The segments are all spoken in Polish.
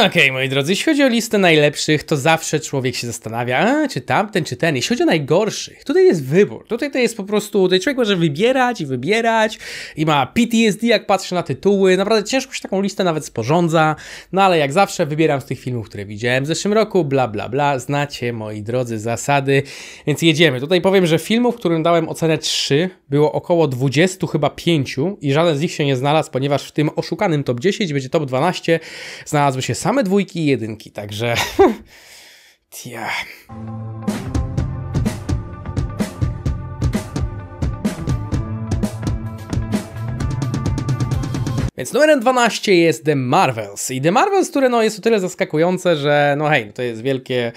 No okej, okay, moi drodzy, jeśli chodzi o listę najlepszych, to zawsze człowiek się zastanawia, a, czy tamten, czy ten. Jeśli chodzi o najgorszych, tutaj jest wybór. Tutaj to jest po prostu, tutaj człowiek może wybierać i wybierać i ma PTSD, jak patrzy na tytuły. Naprawdę ciężko się taką listę nawet sporządza, no ale jak zawsze wybieram z tych filmów, które widziałem w zeszłym roku, bla, bla, bla. Znacie, moi drodzy, zasady, więc jedziemy. Tutaj powiem, że filmów, którym dałem ocenę 3, było około 20, chyba 5 i żaden z nich się nie znalazł, ponieważ w tym oszukanym top 10 będzie top 12, znalazły się same Same dwójki i jedynki, także... tja. Więc numerem 12 jest The Marvels. I The Marvels, które no, jest o tyle zaskakujące, że no hej, to jest wielkie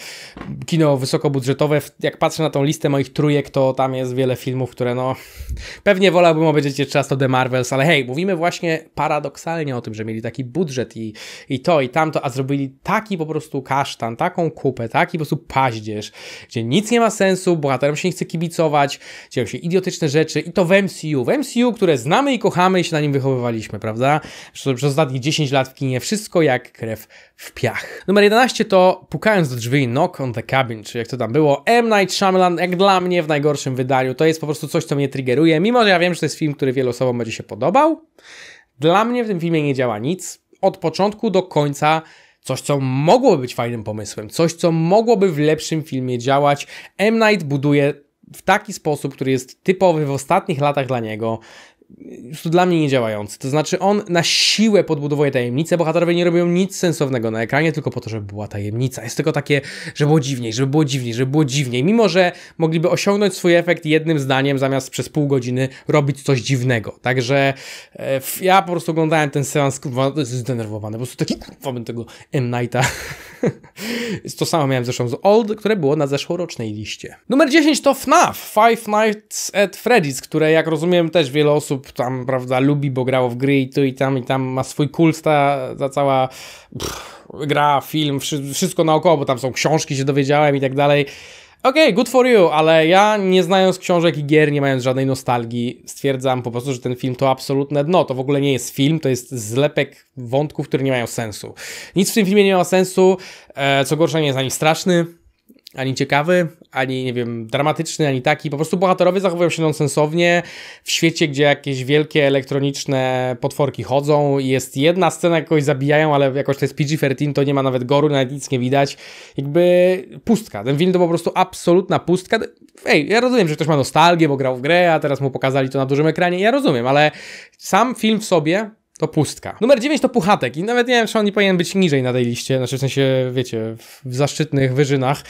kino wysokobudżetowe. Jak patrzę na tą listę moich trójek, to tam jest wiele filmów, które no pewnie wolałbym obejrzeć jeszcze raz to The Marvels, ale hej, mówimy właśnie paradoksalnie o tym, że mieli taki budżet i, i to i tamto, a zrobili taki po prostu kasztan, taką kupę, taki po prostu paździerz, gdzie nic nie ma sensu, bohaterom się nie chce kibicować, dzieją się idiotyczne rzeczy i to w MCU. W MCU, które znamy i kochamy i się na nim wychowywaliśmy, prawda? prawda? Przez, przez ostatnie 10 lat w kinie wszystko jak krew w piach. Numer 11 to Pukając do drzwi, Knock on the Cabin, czy jak to tam było, M. Night Shyamalan, jak dla mnie w najgorszym wydaniu, to jest po prostu coś, co mnie triggeruje, mimo że ja wiem, że to jest film, który wielu osobom będzie się podobał, dla mnie w tym filmie nie działa nic, od początku do końca coś, co mogłoby być fajnym pomysłem, coś, co mogłoby w lepszym filmie działać. M. Night buduje w taki sposób, który jest typowy w ostatnich latach dla niego, już dla mnie nie działający. To znaczy, on na siłę podbudowuje tajemnicę. Bohaterowie nie robią nic sensownego na ekranie, tylko po to, żeby była tajemnica. Jest tylko takie, że było dziwniej, żeby było dziwniej, żeby było dziwniej. Mimo, że mogliby osiągnąć swój efekt jednym zdaniem, zamiast przez pół godziny robić coś dziwnego. Także e, ja po prostu oglądałem ten seans, jestem zdenerwowany. Po prostu taki, kurwa, bym tego M. Nighta to samo miałem zresztą z Old, które było na zeszłorocznej liście. Numer 10 to FNAF, Five Nights at Freddy's, które jak rozumiem też wiele osób tam, prawda, lubi, bo grało w gry i tu i tam i tam ma swój kult ta, ta cała pff, gra, film, wszystko naokoło, bo tam są książki, się dowiedziałem i tak dalej okej, okay, good for you, ale ja nie znając książek i gier, nie mając żadnej nostalgii, stwierdzam po prostu, że ten film to absolutne dno. To w ogóle nie jest film, to jest zlepek wątków, które nie mają sensu. Nic w tym filmie nie ma sensu, e, co gorsza nie jest ani straszny, ani ciekawy, ani nie wiem, dramatyczny, ani taki. Po prostu bohaterowie zachowują się nonsensownie w świecie, gdzie jakieś wielkie elektroniczne potworki chodzą. Jest jedna scena, jakoś zabijają, ale jakoś to jest PG-13, to nie ma nawet goru, nawet nic nie widać. Jakby pustka. Ten film to po prostu absolutna pustka. Ej, ja rozumiem, że ktoś ma nostalgię, bo grał w grę, a teraz mu pokazali to na dużym ekranie. Ja rozumiem, ale sam film w sobie to pustka. Numer 9 to Puchatek i nawet nie wiem, czy on nie powinien być niżej na tej liście, znaczy w sensie, wiecie, w, zaszczytnych wyżynach,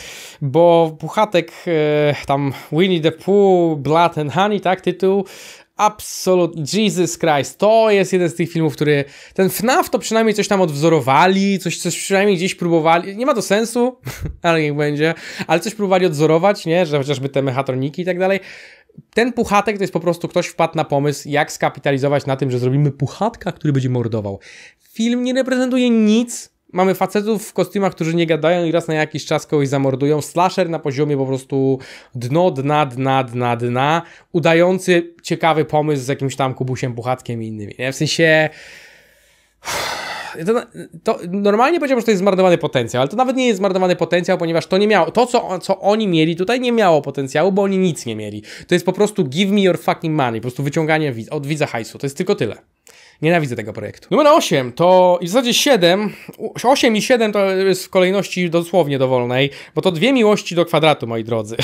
bo Puchatek, e, tam Winnie the Pooh, Blood and Honey, tak, tytuł, absolutnie, Jesus Christ, to jest jeden z tych filmów, który, ten FNAF to przynajmniej coś tam odwzorowali, coś, coś przynajmniej gdzieś próbowali, nie ma to sensu, ale niech będzie, ale coś próbowali odwzorować, nie, że chociażby te mechatroniki i tak dalej, ten puchatek to jest po prostu ktoś wpadł na pomysł, jak skapitalizować na tym, że zrobimy puchatka, który będzie mordował. Film nie reprezentuje nic, mamy facetów w kostiumach, którzy nie gadają i raz na jakiś czas kogoś zamordują. Slasher na poziomie po prostu dno, dna, dna, dna, dna. Udający ciekawy pomysł z jakimś tam Kubusiem Puchatkiem i innymi. Nie? W sensie... To, to, normalnie powiedziałbym, że to jest zmarnowany potencjał, ale to nawet nie jest zmarnowany potencjał, ponieważ to nie miało, to co, co oni mieli tutaj nie miało potencjału, bo oni nic nie mieli. To jest po prostu give me your fucking money, po prostu wyciąganie od widza hajsu, to jest tylko tyle. Nienawidzę tego projektu. Numer 8 to i w zasadzie 7, 8 i 7 to jest w kolejności dosłownie dowolnej, bo to dwie miłości do kwadratu, moi drodzy.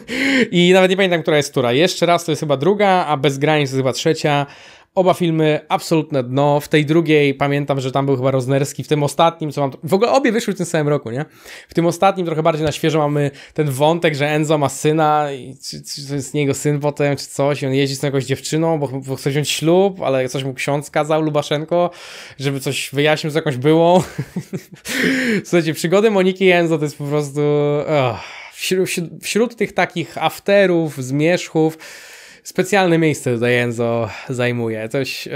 I nawet nie pamiętam, która jest która. Jeszcze raz to jest chyba druga, a bez granic to jest chyba trzecia. Oba filmy absolutne dno. W tej drugiej pamiętam, że tam był chyba Roznerski, w tym ostatnim, co mam. W ogóle obie wyszły w tym samym roku, nie? W tym ostatnim trochę bardziej na świeżo mamy ten wątek, że Enzo ma syna, i czy, czy to jest niego syn potem, czy coś, i on jeździ z jakąś dziewczyną, bo, bo chce wziąć ślub, ale coś mu ksiądz kazał, Lubaszenko, żeby coś wyjaśnił z jakąś byłą. Słuchajcie, przygody Moniki i Enzo to jest po prostu. Oh. Wśród, wśród, tych takich afterów, zmierzchów, Specjalne miejsce tutaj Enzo zajmuje. Coś...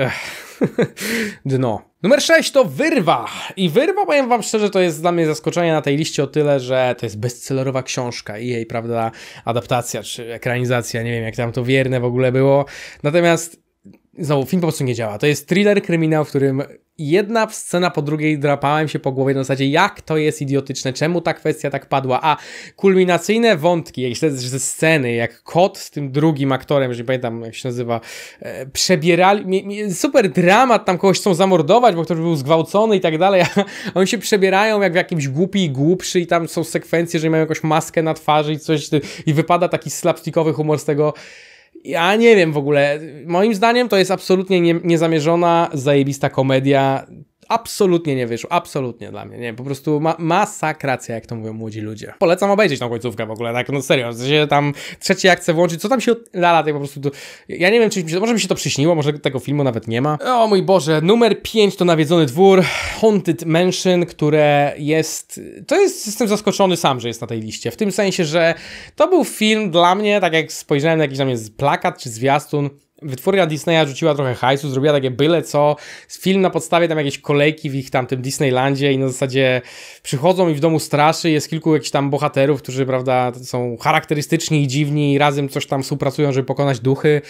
dno. Numer 6 to Wyrwa. I Wyrwa, powiem wam szczerze, to jest dla mnie zaskoczenie na tej liście o tyle, że to jest bestsellerowa książka i jej, prawda, adaptacja czy ekranizacja, nie wiem jak tam to wierne w ogóle było. Natomiast znowu film po prostu nie działa. To jest thriller, kryminał, w którym jedna scena po drugiej drapałem się po głowie na zasadzie, jak to jest idiotyczne, czemu ta kwestia tak padła, a kulminacyjne wątki, jak ze sceny, jak kot z tym drugim aktorem, że nie pamiętam jak się nazywa, e, przebierali, super dramat, tam kogoś chcą zamordować, bo ktoś był zgwałcony i tak dalej, a oni się przebierają jak w jakimś głupi i głupszy i tam są sekwencje, że mają jakąś maskę na twarzy i coś, i wypada taki slapstickowy humor z tego, ja nie wiem w ogóle. Moim zdaniem to jest absolutnie nie, niezamierzona, zajebista komedia absolutnie nie wyszło, absolutnie dla mnie, nie, po prostu ma masakracja, jak to mówią młodzi ludzie. Polecam obejrzeć tą końcówkę w ogóle, tak, no serio, w sensie tam trzeci akcję chcę włączyć, co tam się lala, tak po prostu, ja nie wiem, czy mi się, może mi się to przyśniło, może tego filmu nawet nie ma. O mój Boże, numer 5 to Nawiedzony Dwór, Haunted Mansion, które jest, to jest, jestem zaskoczony sam, że jest na tej liście, w tym sensie, że to był film dla mnie, tak jak spojrzałem na jakiś tam jest plakat czy zwiastun, wytwórnia Disneya rzuciła trochę hajsu, zrobiła takie byle co, film na podstawie tam jakiejś kolejki w ich tamtym Disneylandzie i na zasadzie przychodzą i w domu straszy, jest kilku jakichś tam bohaterów, którzy, prawda, są charakterystyczni i dziwni i razem coś tam współpracują, żeby pokonać duchy.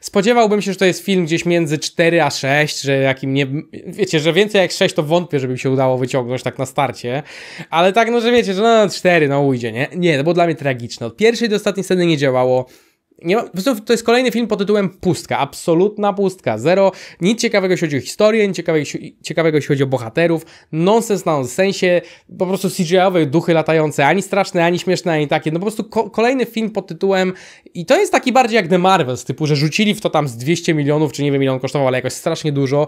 Spodziewałbym się, że to jest film gdzieś między 4 a 6, że jakim nie, wiecie, że więcej jak 6 to wątpię, żeby mi się udało wyciągnąć tak na starcie, ale tak, no, że wiecie, że no 4, no ujdzie, nie? Nie, to było dla mnie tragiczne. Od pierwszej do ostatniej sceny nie działało, nie ma, po prostu to jest kolejny film pod tytułem Pustka, absolutna pustka, zero, nic ciekawego jeśli chodzi o historię, nic ciekawego, ciekawego jeśli chodzi o bohaterów, nonsens na sensie, po prostu CGI-owe duchy latające, ani straszne, ani śmieszne, ani takie, no po prostu ko kolejny film pod tytułem i to jest taki bardziej jak The Marvels, typu, że rzucili w to tam z 200 milionów, czy nie wiem ile on kosztował, ale jakoś strasznie dużo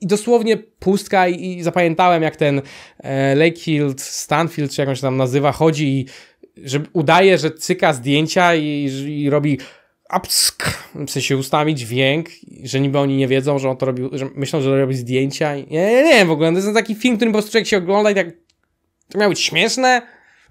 i dosłownie pustka i, i zapamiętałem jak ten e, Lakefield, Stanfield, czy jak on się tam nazywa, chodzi i że udaje, że cyka zdjęcia i, i robi apsk, w sensie ustawić dźwięk, że niby oni nie wiedzą, że on to robi, że myślą, że robi zdjęcia. Nie, nie, nie, w ogóle to jest taki film, który po prostu człowiek się ogląda i tak, to miało być śmieszne,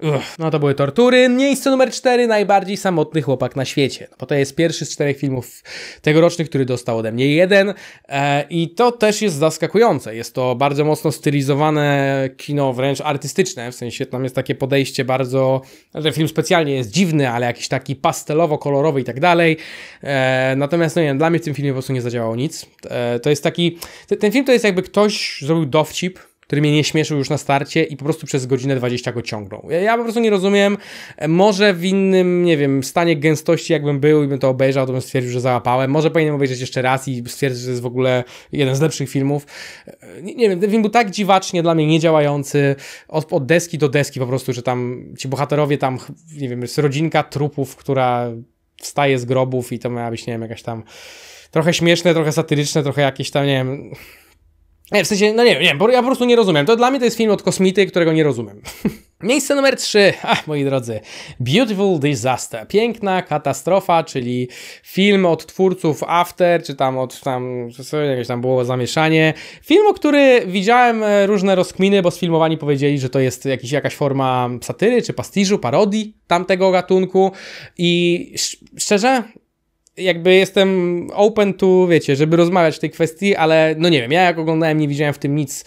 Uff, no to były tortury. Miejsce numer 4, najbardziej samotny chłopak na świecie. No, bo to jest pierwszy z czterech filmów tegorocznych, który dostał ode mnie jeden. E, I to też jest zaskakujące. Jest to bardzo mocno stylizowane kino, wręcz artystyczne. W sensie tam jest takie podejście bardzo... Ten film specjalnie jest dziwny, ale jakiś taki pastelowo-kolorowy i tak dalej. E, natomiast, no nie wiem, dla mnie w tym filmie po prostu nie zadziałało nic. E, to jest taki... Ten film to jest jakby ktoś zrobił dowcip, który mnie nie śmieszył już na starcie i po prostu przez godzinę 20 go ciągnął. Ja, ja po prostu nie rozumiem. E, może w innym, nie wiem, stanie gęstości jakbym był i bym to obejrzał, to bym stwierdził, że załapałem. Może powinienem obejrzeć jeszcze raz i stwierdzić, że to jest w ogóle jeden z lepszych filmów. E, nie, nie wiem, ten film był tak dziwacznie dla mnie niedziałający, od, od deski do deski po prostu, że tam ci bohaterowie tam, nie wiem, jest rodzinka trupów, która wstaje z grobów i to miała być, nie wiem, jakaś tam trochę śmieszne, trochę satyryczne, trochę jakieś tam, nie wiem nie, w sensie, no nie wiem, nie, ja po prostu nie rozumiem. To dla mnie to jest film od kosmity, którego nie rozumiem. Miejsce numer 3. Ach, moi drodzy. Beautiful Disaster. Piękna katastrofa, czyli film od twórców After, czy tam od tam, jakieś tam było zamieszanie. Film, o który widziałem e, różne rozkminy, bo sfilmowani powiedzieli, że to jest jakiś, jakaś forma satyry, czy pastiżu, parodii tamtego gatunku. I szczerze, jakby jestem open tu, wiecie, żeby rozmawiać w tej kwestii, ale no nie wiem, ja jak oglądałem, nie widziałem w tym nic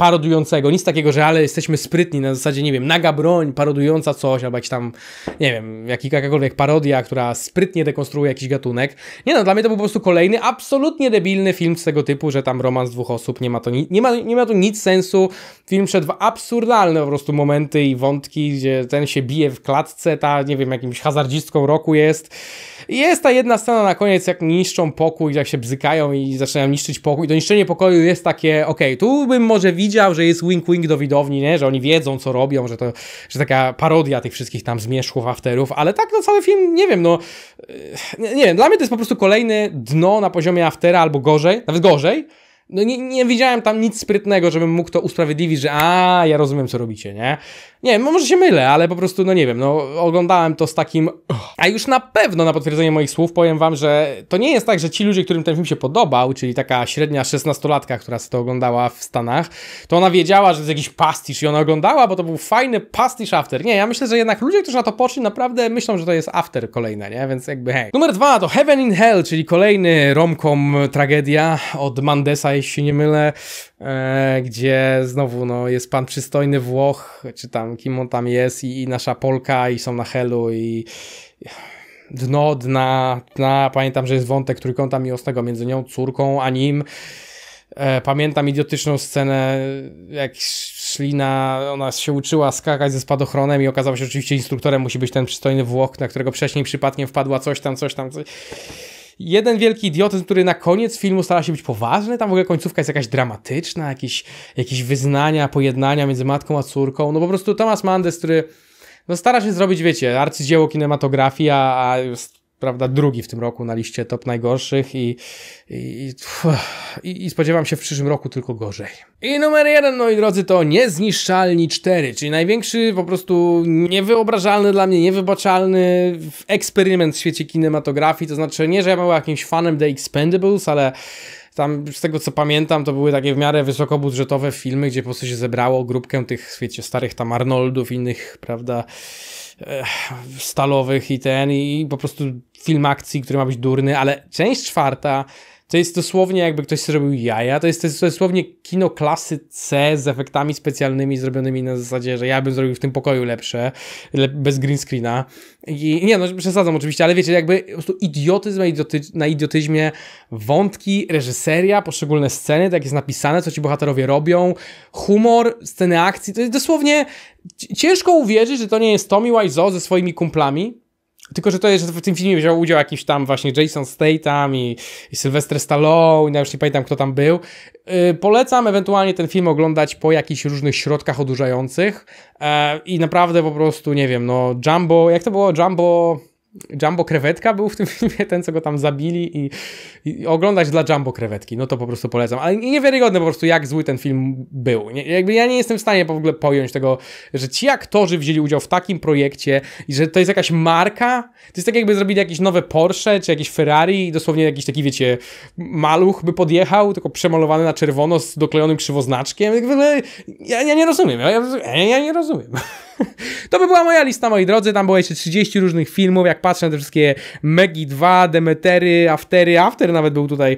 parodującego, nic takiego, że ale jesteśmy sprytni, na zasadzie, nie wiem, naga broń parodująca coś, albo jakiś tam, nie wiem, jakakolwiek parodia, która sprytnie dekonstruuje jakiś gatunek. Nie no, dla mnie to był po prostu kolejny absolutnie debilny film z tego typu, że tam romans dwóch osób, nie ma to, ni nie ma, nie ma to nic sensu. Film szedł w absurdalne po prostu momenty i wątki, gdzie ten się bije w klatce, ta, nie wiem, jakimś hazardzistką roku jest. I jest ta jedna scena na koniec, jak niszczą pokój, jak się bzykają i zaczynają niszczyć pokój. To niszczenie pokoju jest takie, okej, okay, tu bym może widział widział, że jest wink-wink do widowni, nie? że oni wiedzą, co robią, że to że taka parodia tych wszystkich tam zmierzchów, afterów, ale tak, no cały film, nie wiem, no e, nie, nie wiem, dla mnie to jest po prostu kolejne dno na poziomie aftera albo gorzej, nawet gorzej, no nie, nie widziałem tam nic sprytnego, żebym mógł to usprawiedliwić, że a, ja rozumiem, co robicie, nie? Nie wiem, no może się mylę, ale po prostu, no nie wiem, no oglądałem to z takim... Oh. A już na pewno na potwierdzenie moich słów powiem wam, że to nie jest tak, że ci ludzie, którym ten film się podobał, czyli taka średnia szesnastolatka, która to oglądała w Stanach, to ona wiedziała, że to jest jakiś pastisz i ona oglądała, bo to był fajny pastisz after. Nie, ja myślę, że jednak ludzie, którzy na to poszli, naprawdę myślą, że to jest after kolejne, nie? Więc jakby hej. Numer dwa to Heaven in Hell, czyli kolejny romkom tragedia od Mandesa jeśli się nie mylę, e, gdzie znowu no, jest pan przystojny Włoch, czy tam kim on tam jest, i, i nasza Polka, i są na Helu, i dno, dna, dna. Pamiętam, że jest wątek trójkąta miłosnego między nią, córką, a nim. E, pamiętam idiotyczną scenę, jak szli na, ona się uczyła skakać ze spadochronem i okazało się, że oczywiście instruktorem musi być ten przystojny Włoch, na którego wcześniej przypadkiem wpadła coś tam, coś tam. Coś jeden wielki idiotyzm, który na koniec filmu stara się być poważny, tam w ogóle końcówka jest jakaś dramatyczna, jakieś, jakieś wyznania, pojednania między matką a córką, no po prostu Thomas Mandes, który no stara się zrobić, wiecie, arcydzieło kinematografii, a, a prawda, drugi w tym roku na liście top najgorszych i, i, i, i, spodziewam się w przyszłym roku tylko gorzej. I numer jeden, moi drodzy, to Niezniszczalni 4, czyli największy po prostu niewyobrażalny dla mnie, niewybaczalny eksperyment w świecie kinematografii, to znaczy nie, że ja byłem jakimś fanem The Expendables, ale tam z tego co pamiętam, to były takie w miarę wysokobudżetowe filmy, gdzie po prostu się zebrało grupkę tych, wiecie, starych tam Arnoldów, innych, prawda, eh, stalowych i ten, i po prostu film akcji, który ma być durny, ale część czwarta to jest dosłownie jakby ktoś zrobił jaja, to jest, to jest dosłownie kino klasy C z efektami specjalnymi zrobionymi na zasadzie, że ja bym zrobił w tym pokoju lepsze, bez green screena. I, nie no, przesadzam oczywiście, ale wiecie, jakby po prostu idiotyzm na, idioty na idiotyzmie, wątki, reżyseria, poszczególne sceny, tak jest napisane, co ci bohaterowie robią, humor, sceny akcji, to jest dosłownie ciężko uwierzyć, że to nie jest Tommy Wiseau ze swoimi kumplami, tylko, że to jest, że w tym filmie wziął udział jakiś tam właśnie Jason Statham i, i Sylvester Stallone, ja już nie pamiętam kto tam był. Yy, polecam ewentualnie ten film oglądać po jakichś różnych środkach odurzających yy, i naprawdę po prostu, nie wiem, no Jumbo, jak to było? Jumbo... Jumbo Krewetka był w tym filmie, ten co go tam zabili i, i, oglądać dla Jumbo Krewetki, no to po prostu polecam. Ale niewiarygodne po prostu jak zły ten film był. Nie, jakby ja nie jestem w stanie w ogóle pojąć tego, że ci aktorzy wzięli udział w takim projekcie i że to jest jakaś marka, to jest tak jakby zrobili jakieś nowe Porsche czy jakieś Ferrari i dosłownie jakiś taki wiecie maluch by podjechał, tylko przemalowany na czerwono z doklejonym krzywoznaczkiem. Ja, ja nie rozumiem, ja, ja, ja nie rozumiem to by była moja lista, moi drodzy. Tam było jeszcze 30 różnych filmów. Jak patrzę na te wszystkie Megi 2, Demetery, Aftery, After nawet był tutaj,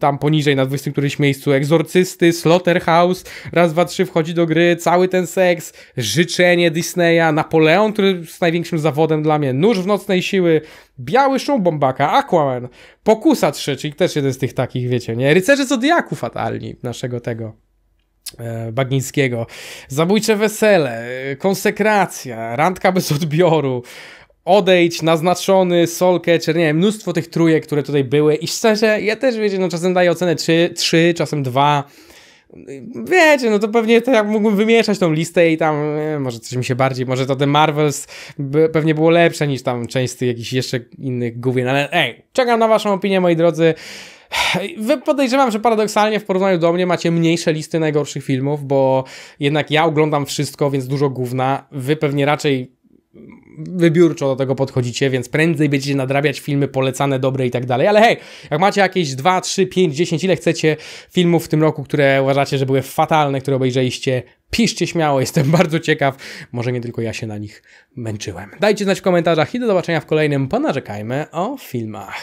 tam poniżej na 20 któryś miejscu. Egzorcysty, Slaughterhouse, raz, dwa, trzy wchodzi do gry, cały ten seks, życzenie Disneya, Napoleon, który jest największym zawodem dla mnie, Nóż w nocnej siły, Biały szum bombaka, Aquaman, Pokusa 3, czyli też jeden z tych takich, wiecie, nie? Rycerze Zodiaku fatalni naszego tego E, Bagińskiego. Zabójcze wesele, e, konsekracja, randka bez odbioru, odejdź, naznaczony, Soul Catcher, nie wiem, mnóstwo tych trójek, które tutaj były i szczerze, ja też, wiecie, no czasem daję ocenę 3, 3 czasem 2, wiecie, no to pewnie tak mógłbym wymieszać tą listę i tam e, może coś mi się bardziej, może to The Marvels by, pewnie było lepsze niż tam część z tych jakichś jeszcze innych główien, ale ej, czekam na waszą opinię, moi drodzy. Podejrzewam, że paradoksalnie w porównaniu do mnie macie mniejsze listy najgorszych filmów, bo jednak ja oglądam wszystko, więc dużo gówna. Wy pewnie raczej wybiórczo do tego podchodzicie, więc prędzej będziecie nadrabiać filmy polecane, dobre i tak dalej. Ale hej, jak macie jakieś 2, 3, 5, 10, ile chcecie filmów w tym roku, które uważacie, że były fatalne, które obejrzeliście, piszcie śmiało, jestem bardzo ciekaw. Może nie tylko ja się na nich męczyłem. Dajcie znać w komentarzach i do zobaczenia w kolejnym Ponarzekajmy o filmach.